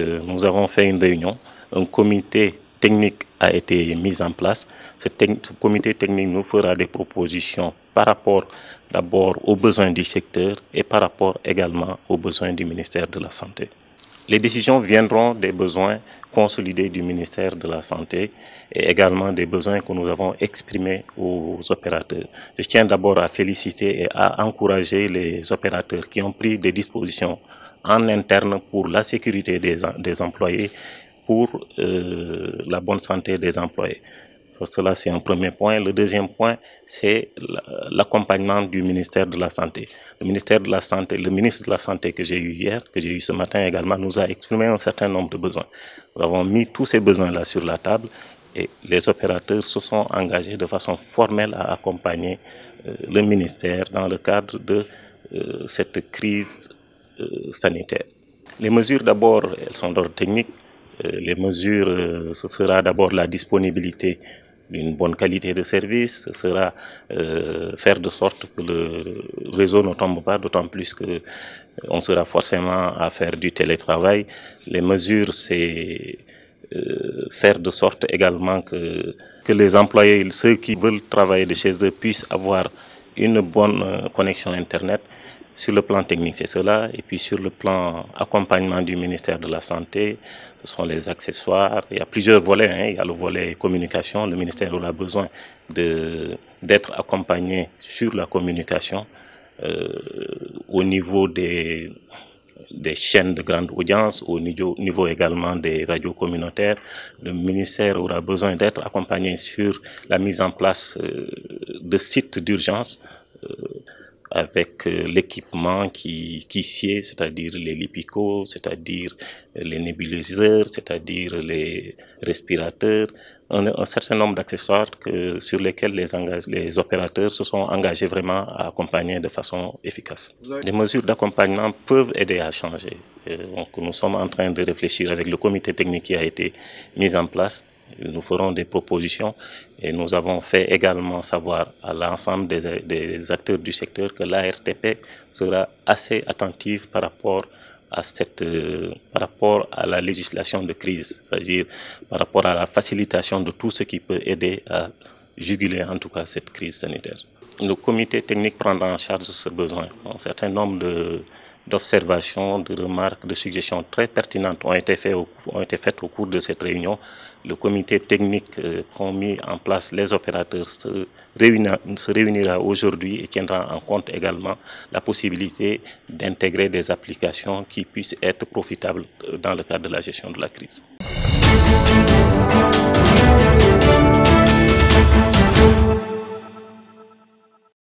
Euh, nous avons fait une réunion, un comité technique a été mis en place. Ce, comité technique nous fera des propositions par rapport d'abord aux besoins du secteur et par rapport également aux besoins du ministère de la Santé. Les décisions viendront des besoins consolidés du ministère de la Santé et également des besoins que nous avons exprimés aux opérateurs. Je tiens d'abord à féliciter et à encourager les opérateurs qui ont pris des dispositions en interne pour la sécurité des, des employés, pour euh, la bonne santé des employés cela, c'est un premier point. Le deuxième point, c'est l'accompagnement du ministère de la Santé. Le ministère de la Santé, le ministre de la Santé que j'ai eu hier, que j'ai eu ce matin également, nous a exprimé un certain nombre de besoins. Nous avons mis tous ces besoins-là sur la table et les opérateurs se sont engagés de façon formelle à accompagner euh, le ministère dans le cadre de euh, cette crise euh, sanitaire. Les mesures d'abord, elles sont d'ordre technique. les mesures, ce sera d'abord la disponibilité une bonne qualité de service, sera euh, faire de sorte que le réseau ne tombe pas, d'autant plus que euh, on sera forcément à faire du télétravail. Les mesures, c'est euh, faire de sorte également que, que les employés, ceux qui veulent travailler de chez eux, puissent avoir une bonne euh, connexion Internet sur le plan technique, c'est cela. Et puis sur le plan accompagnement du ministère de la Santé, ce sont les accessoires. Il y a plusieurs volets. Hein. Il y a le volet communication. Le ministère aura besoin de d'être accompagné sur la communication euh, au niveau des des chaînes de grande audience, au niveau, également des radios communautaires. Le ministère aura besoin d'être accompagné sur la mise en place euh, de sites d'urgence euh, avec euh, l'équipement qui, qui sied, c'est-à-dire les lipicots, c'est-à-dire les nébuliseurs, c'est-à-dire les respirateurs, un, un certain nombre d'accessoires sur lesquels les, les opérateurs se sont engagés vraiment à accompagner de façon efficace. Les mesures d'accompagnement peuvent aider à changer. Euh, donc, nous sommes en train de réfléchir avec le comité technique qui a été mis en place nous ferons des propositions et nous avons fait également savoir à l'ensemble des, acteurs du secteur que l'ARTP sera assez attentive par rapport à cette euh, par rapport à la législation de crise, c'est-à-dire par rapport à la facilitation de tout ce qui peut aider à juguler en tout cas cette crise sanitaire le comité technique prendra en charge ce besoin. Un certain nombre d'observations, de, remarques, de suggestions très pertinentes ont été, ont été, faites au cours de cette réunion. Le comité technique euh, qu'ont mis en place les opérateurs se, réunira aujourd'hui et tiendra en compte également la possibilité d'intégrer des applications qui puissent être profitables euh, dans le cadre de la gestion de la crise.